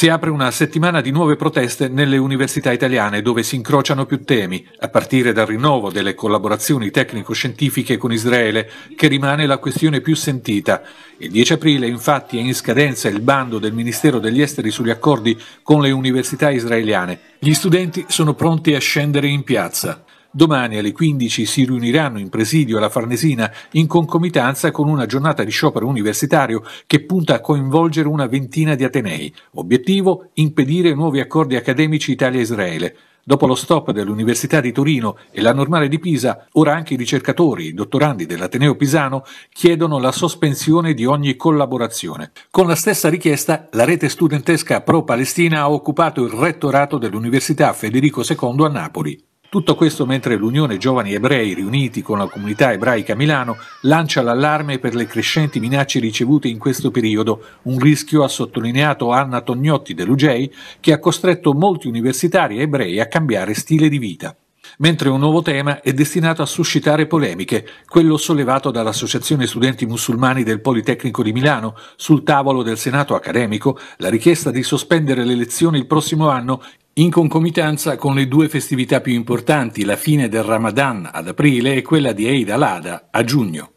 Si apre una settimana di nuove proteste nelle università italiane dove si incrociano più temi, a partire dal rinnovo delle collaborazioni tecnico-scientifiche con Israele, che rimane la questione più sentita. Il 10 aprile infatti è in scadenza il bando del Ministero degli Esteri sugli accordi con le università israeliane. Gli studenti sono pronti a scendere in piazza. Domani alle 15 si riuniranno in presidio alla Farnesina in concomitanza con una giornata di sciopero universitario che punta a coinvolgere una ventina di atenei. Obiettivo? Impedire nuovi accordi accademici Italia-Israele. Dopo lo stop dell'Università di Torino e la Normale di Pisa, ora anche i ricercatori, i dottorandi dell'Ateneo Pisano chiedono la sospensione di ogni collaborazione. Con la stessa richiesta, la rete studentesca pro-Palestina ha occupato il rettorato dell'Università Federico II a Napoli. Tutto questo mentre l'Unione Giovani Ebrei, riuniti con la comunità ebraica Milano, lancia l'allarme per le crescenti minacce ricevute in questo periodo, un rischio ha sottolineato Anna Tognotti dell'UGEI, che ha costretto molti universitari ebrei a cambiare stile di vita mentre un nuovo tema è destinato a suscitare polemiche, quello sollevato dall'Associazione Studenti Musulmani del Politecnico di Milano sul tavolo del Senato accademico, la richiesta di sospendere le elezioni il prossimo anno in concomitanza con le due festività più importanti, la fine del Ramadan ad aprile e quella di Eid al-Adha a giugno.